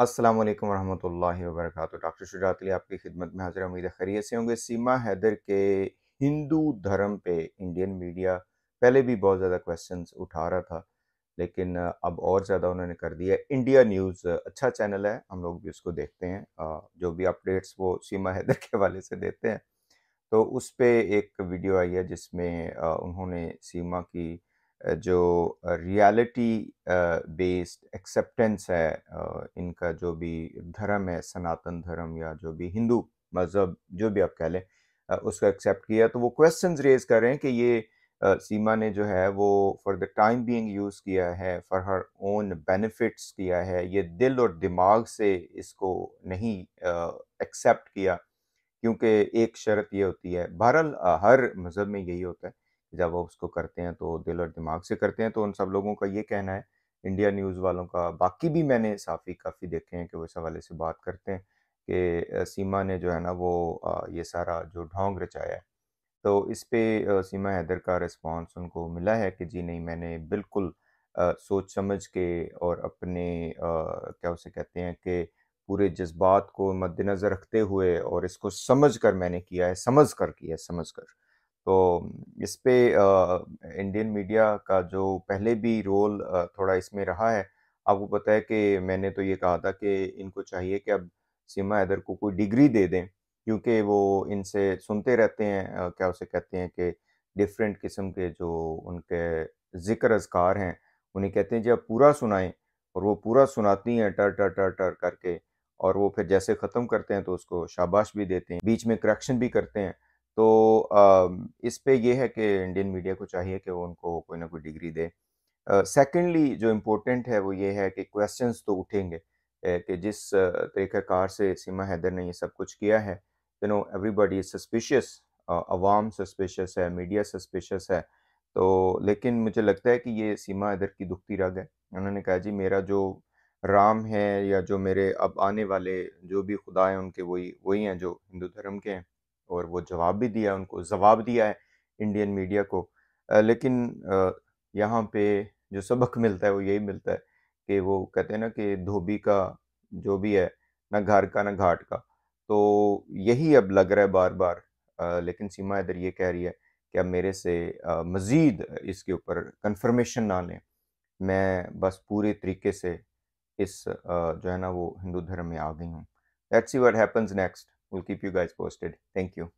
असलम वरहमल वरक़ डॉक्टर शुजात अली आपकी खिदमत में हाजिर उम्मीद खरीय से होंगे सीमा हैदर के हिंदू धर्म पे इंडियन मीडिया पहले भी बहुत ज़्यादा क्वेश्चन उठा रहा था लेकिन अब और ज़्यादा उन्होंने कर दिया इंडिया न्यूज़ अच्छा चैनल है हम लोग भी उसको देखते हैं जो भी अपडेट्स वो सीमा हैदर के हवाले से देते हैं तो उस पर एक वीडियो आई है जिसमें उन्होंने सीमा की जो रियलिटी बेस्ड एक्सेप्टेंस है इनका जो भी धर्म है सनातन धर्म या जो भी हिंदू मज़हब जो भी आप कह लें उसको एक्सेप्ट किया तो वो क्वेश्चन रेज कर रहे हैं कि ये सीमा ने जो है वो for the time being use किया है फॉर हर ओन बेनिफिट्स किया है ये दिल और दिमाग से इसको नहीं एक्सेप्ट किया क्योंकि एक शर्त ये होती है बहरहाल हर मज़हब में यही होता है जब वो उसको करते हैं तो दिल और दिमाग से करते हैं तो उन सब लोगों का ये कहना है इंडिया न्यूज़ वालों का बाकी भी मैंने साफ़ी काफ़ी देखे हैं कि वो इस हवाले से बात करते हैं कि सीमा ने जो है ना वो ये सारा जो ढोंग रचाया है तो इस पे सीमा हैदर का रिस्पांस उनको मिला है कि जी नहीं मैंने बिल्कुल सोच समझ के और अपने क्या उसे कहते हैं कि पूरे जज्बात को मद्दनज़र रखते हुए और इसको समझ कर मैंने किया है समझ कर किया है समझ कर तो इस पे इंडियन मीडिया का जो पहले भी रोल थोड़ा इसमें रहा है आपको पता है कि मैंने तो ये कहा था कि इनको चाहिए कि अब सीमा हैदर को कोई डिग्री दे दें क्योंकि वो इनसे सुनते रहते हैं क्या उसे कहते हैं कि डिफरेंट किस्म के जो उनके ज़िक्र अजकार हैं उन्हें कहते हैं जब पूरा सुनाएं और वो पूरा सुनाती हैं टर टर टर टर करके और वो फिर जैसे ख़त्म करते हैं तो उसको शाबाश भी देते हैं बीच में करेक्शन भी करते हैं तो इस पे ये है कि इंडियन मीडिया को चाहिए कि वो उनको कोई ना कोई डिग्री दे सेकेंडली जो इम्पोर्टेंट है वो ये है कि क्वेश्चन तो उठेंगे कि जिस तरीक़ाकार से सीमा हैदर ने ये सब कुछ किया है you know everybody is suspicious अवाम सस्पिशियस है मीडिया सस्पिशियस है तो लेकिन मुझे लगता है कि ये सीमा हैदर की दुखती रग है उन्होंने कहा जी मेरा जो राम है या जो मेरे अब आने वाले जो भी खुदा हैं उनके वही वही हैं जो हिंदू धर्म के हैं और वो जवाब भी दिया उनको जवाब दिया है इंडियन मीडिया को लेकिन यहाँ पे जो सबक मिलता है वो यही मिलता है कि वो कहते हैं ना कि धोबी का जो भी है ना घर का ना घाट का तो यही अब लग रहा है बार बार लेकिन सीमा इधर ये कह रही है कि अब मेरे से मज़ीद इसके ऊपर कन्फर्मेशन ना लें मैं बस पूरे तरीके से इस जो है ना वो हिंदू धर्म में आ गई हूँ let's see what happens next We'll keep you guys posted. Thank you.